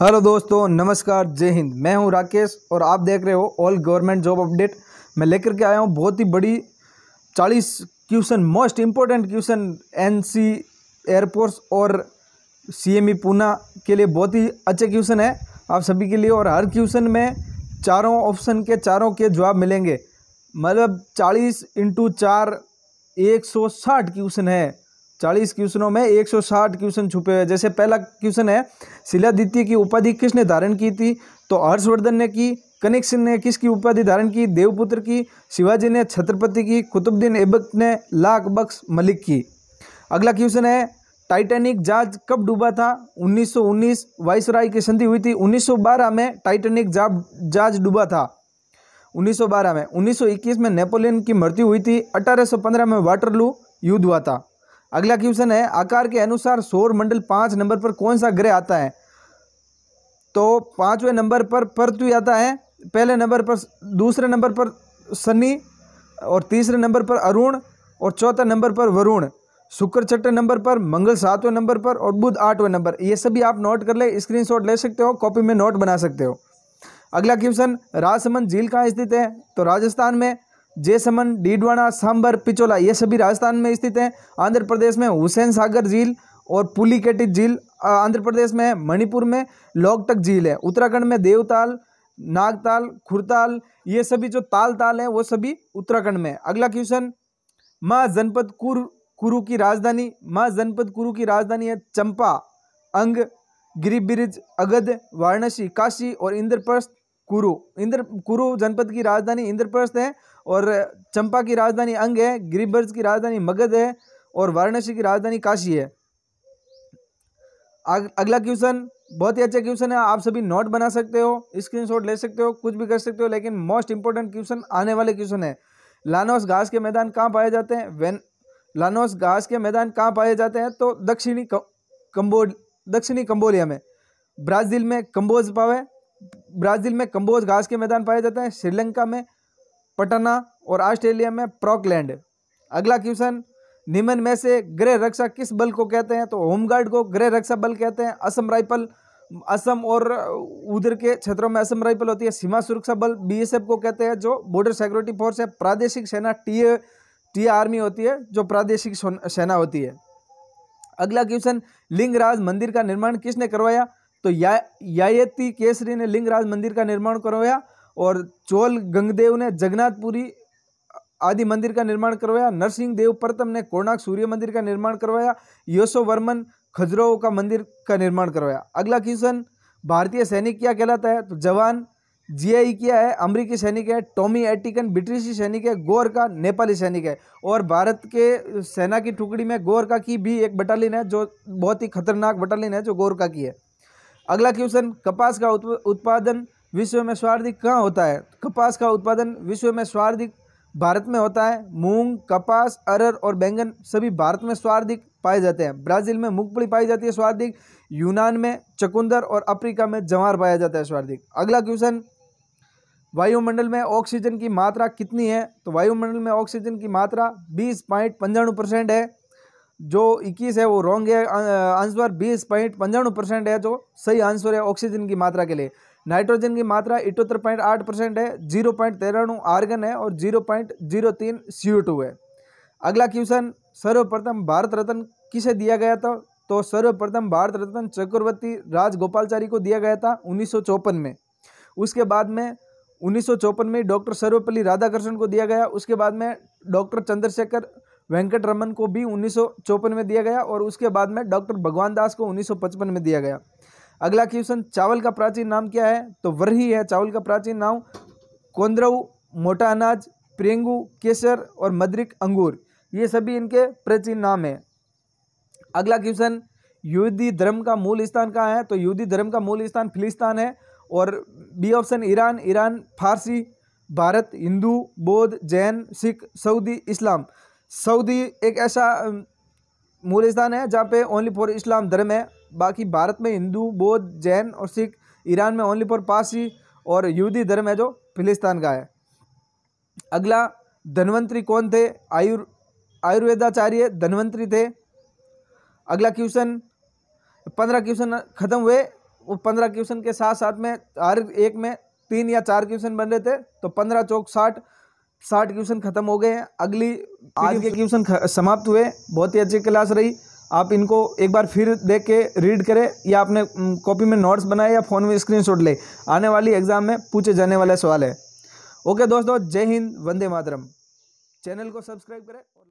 hello दोस्तों नमस्कार जय हिंद मैं हूं राकेश और आप देख रहे हो ऑल गवर्नमेंट जॉब अपडेट मैं लेकर के आया हूं बहुत ही बड़ी चालीस question most important question NC air force और सीएमई पूना e के लिए बहुत ही अच्छे क्वेश्चन है आप सभी के लिए और हर क्वेश्चन में चारों ऑप्शन के चारों के जवाब मिलेंगे मतलब चालीस इंटू चार एक सौ साठ क्वेश्चन है चालीस क्वेश्चनों में एक सौ साठ क्वेश्चन छुपे हुए जैसे पहला क्वेश्चन है शिलादित्य की उपाधि किसने धारण की थी तो हर्षवर्धन ने की कनिक सिंह ने किसकी उपाधि धारण की देवपुत्र की शिवाजी ने छत्रपति की कुतुबुद्दीन ऐबक ने लाख बख्श मलिक की अगला क्वेश्चन है टाइटैनिक जहाज कब डूबा था 1919 वाइसराय की संधि हुई थी 1912 में टाइटैनिक जहाज डूबा था 1912 में 1921 में नेपोलियन की मृत्यु हुई थी 1815 में वाटरलू युद्ध हुआ था अगला क्वेश्चन है आकार के अनुसार सौर मंडल पांच नंबर पर कौन सा ग्रह आता है तो पांचवे नंबर पर पृथ्वी आता है पहले नंबर पर दूसरे नंबर पर शनि और तीसरे नंबर पर अरुण और चौथे नंबर पर वरुण शुक्र छठे नंबर पर मंगल सातवें नंबर पर और बुध आठवें नंबर ये सभी आप नोट कर ले स्क्रीनशॉट ले सकते हो कॉपी में नोट बना सकते हो अगला क्वेश्चन राजसमंद झील कहाँ स्थित है तो राजस्थान में जैसमन डीडवाना सांबर पिचोला ये सभी राजस्थान में स्थित हैं आंध्र प्रदेश में हुसैन सागर झील और पुलिकेटी झील आंध्र प्रदेश में मणिपुर में लोकटक झील है उत्तराखंड में देवताल नागताल खुरताल ये सभी जो ताल ताल हैं वो सभी उत्तराखंड में अगला क्वेश्चन माँ जनपद कुर कुरु की राजधानी माँ जनपद कुरु की राजधानी है चंपा अंग गिरिब्रिज अगध वाराणसी काशी और इंद्रप्रस्थ कुरु इंद्र कुरु जनपद की राजधानी इंद्रप्रस्थ है और चंपा की राजधानी अंग है गिरिब्रज की राजधानी मगध है और वाराणसी की राजधानी काशी है अगला क्वेश्चन बहुत ही अच्छा क्वेश्चन है आप सभी नोट बना सकते हो स्क्रीनशॉट ले सकते हो कुछ भी कर सकते हो लेकिन मोस्ट इंपॉर्टेंट क्वेश्चन आने वाले क्वेश्चन है लानोस घास के मैदान कहाँ पाए जाते हैं वेन लानोस घास के मैदान कहाँ पाए जाते हैं तो दक्षिणी कंबोड दक्षिणी कंबोलिया में ब्राज़ील में कंबोज पावे ब्राज़ील में कंबोज घास के मैदान पाए जाते हैं श्रीलंका में पटना और ऑस्ट्रेलिया में प्रॉकलैंड अगला क्वेश्चन निम्न में से गृह रक्षा किस बल को कहते हैं तो होमगार्ड को गृह रक्षा बल कहते हैं असम राइफल असम और उधर के क्षेत्रों में असम राइफल होती है सीमा सुरक्षा बल बीएसएफ को कहते हैं जो बॉर्डर सिक्योरिटी फोर्स है प्रादेशिक सेना टीए टीए आर्मी होती है जो प्रादेशिक सेना होती है अगला क्वेश्चन लिंगराज मंदिर का निर्माण किसने करवाया तो या यायती केसरी ने लिंगराज मंदिर का निर्माण करवाया और चोल गंगदेव ने जगन्नाथपुरी आदि मंदिर का निर्माण करवाया नरसिंह देव प्रथम ने कोणाक सूर्य मंदिर का निर्माण करवाया यशो वर्मन खजुराहो का मंदिर का निर्माण करवाया अगला क्वेश्चन भारतीय सैनिक क्या कहलाता है तो जवान जी क्या है अमरीकी सैनिक है टॉमी एटिकन ब्रिटिशी सैनिक है गोर का नेपाली सैनिक है और भारत के सेना की टुकड़ी में का की भी एक बटालियन है जो बहुत ही खतरनाक बटालियन है जो का की है अगला क्वेश्चन कपास का उत्पादन विश्व में सर्वाधिक कहाँ होता है कपास का उत्पादन विश्व में सर्वाधिक भारत में होता है मूंग कपास अरहर और बैंगन सभी भारत में स्वार्धिक पाए जाते हैं ब्राज़ील में मूंगफली पाई जाती है स्वार्धिक यूनान में चकुंदर और अफ्रीका में जवार पाया जाता है स्वार्धिक अगला क्वेश्चन वायुमंडल में ऑक्सीजन की मात्रा कितनी है तो वायुमंडल में ऑक्सीजन की मात्रा बीस पॉइंट पंचानवे परसेंट है जो 21 है वो रॉन्ग है आंसर अं, बीस पॉइंट पंचानवे परसेंट है जो सही आंसर है ऑक्सीजन की मात्रा के लिए नाइट्रोजन की मात्रा इटोत्तर पॉइंट आठ परसेंट है जीरो पॉइंट तेराणु आर्गन है और जीरो पॉइंट जीरो तीन सी टू है अगला क्वेश्चन सर्वप्रथम भारत रत्न किसे दिया गया था तो सर्वप्रथम भारत रत्न चक्रवर्ती राजगोपालचारी को दिया गया था उन्नीस में उसके बाद में उन्नीस में डॉक्टर सर्वपल्ली राधाकृष्णन को दिया गया उसके बाद में डॉक्टर चंद्रशेखर वेंकट रमन को भी उन्नीस में दिया गया और उसके बाद में डॉक्टर भगवान दास को 1955 में दिया गया अगला क्वेश्चन चावल का प्राचीन नाम क्या है तो वरही है चावल का प्राचीन नाम कोंद्रऊ मोटा अनाज प्रेंगू केसर और मद्रिक अंगूर ये सभी इनके प्राचीन नाम है अगला क्वेश्चन युद्धी धर्म का मूल स्थान कहाँ है तो युद्धी धर्म का मूल स्थान फिलिस्तान है और B option Iran Iran Farsi Bharat Hindu Bauddh Jain Sikh Saudi Islam Saudi एक ऐसा मूल स्थान है जहाँ पे ओनली फॉर इस्लाम धर्म है बाकी भारत में हिंदू बौद्ध जैन और सिख ईरान में ओनली फॉर पारसी और यहूदी धर्म है जो फिलिस्तान का है अगला धनवंतरी कौन थे आयुर् आयुर्वेदाचार्य धनवंतरी थे अगला क्वेश्चन पंद्रह क्वेश्चन खत्म हुए वो पंद्रह क्वेश्चन के साथ साथ में हर एक में तीन या चार क्वेश्चन बन रहे थे तो पंद्रह चौक साठ साठ क्वेश्चन खत्म हो गए अगली आज के क्वेश्चन समाप्त हुए बहुत ही अच्छी क्लास रही आप इनको एक बार फिर देख के रीड करें या अपने कॉपी में नोट्स बनाए या फ़ोन में स्क्रीनशॉट ले आने वाली एग्ज़ाम में पूछे जाने वाले सवाल है ओके दोस्तों जय हिंद वंदे मातरम चैनल को सब्सक्राइब करें